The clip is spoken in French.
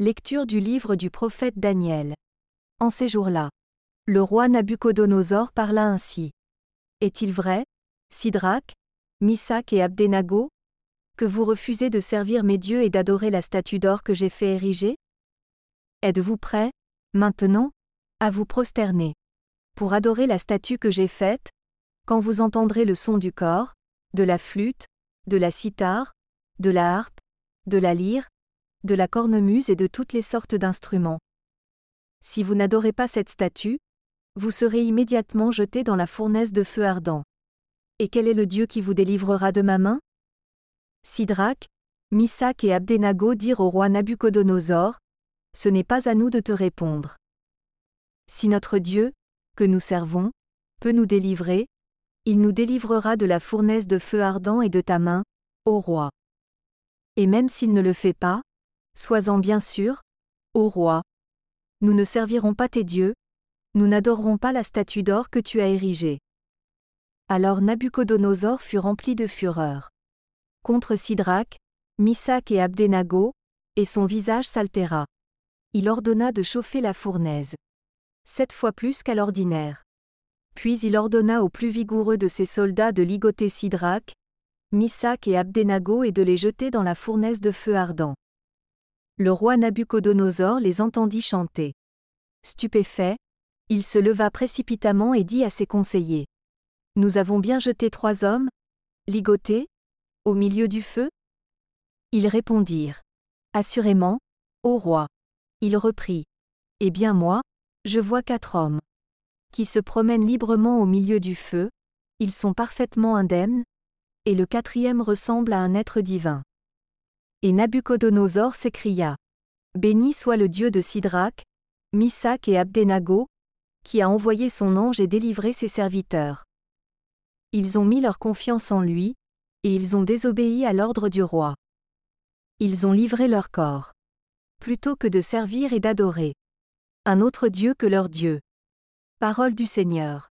Lecture du livre du prophète Daniel. En ces jours-là, le roi Nabucodonosor parla ainsi. Est-il vrai, Sidrac, Misak et Abdenago, que vous refusez de servir mes dieux et d'adorer la statue d'or que j'ai fait ériger Êtes-vous prêt, maintenant, à vous prosterner pour adorer la statue que j'ai faite Quand vous entendrez le son du corps, de la flûte, de la cithare, de la harpe, de la lyre, de la cornemuse et de toutes les sortes d'instruments. Si vous n'adorez pas cette statue, vous serez immédiatement jeté dans la fournaise de feu ardent. Et quel est le Dieu qui vous délivrera de ma main Sidrach, Missac et Abdenago dirent au roi Nabuchodonosor, Ce n'est pas à nous de te répondre. Si notre Dieu, que nous servons, peut nous délivrer, il nous délivrera de la fournaise de feu ardent et de ta main, ô roi. Et même s'il ne le fait pas, Sois-en bien sûr, ô roi. Nous ne servirons pas tes dieux, nous n'adorerons pas la statue d'or que tu as érigée. Alors Nabuchodonosor fut rempli de fureur. Contre Sidrach, Missac et Abdenago, et son visage s'altéra. Il ordonna de chauffer la fournaise. Sept fois plus qu'à l'ordinaire. Puis il ordonna aux plus vigoureux de ses soldats de ligoter Sidrach, Missac et Abdenago et de les jeter dans la fournaise de feu ardent. Le roi Nabuchodonosor les entendit chanter. Stupéfait, il se leva précipitamment et dit à ses conseillers. Nous avons bien jeté trois hommes, ligotés, au milieu du feu Ils répondirent. Assurément, ô roi. Il reprit. Eh bien moi, je vois quatre hommes qui se promènent librement au milieu du feu, ils sont parfaitement indemnes, et le quatrième ressemble à un être divin. Et Nabucodonosor s'écria. Béni soit le Dieu de Sidrach, Misak et Abdenago, qui a envoyé son ange et délivré ses serviteurs. Ils ont mis leur confiance en lui, et ils ont désobéi à l'ordre du roi. Ils ont livré leur corps. Plutôt que de servir et d'adorer. Un autre Dieu que leur Dieu. Parole du Seigneur.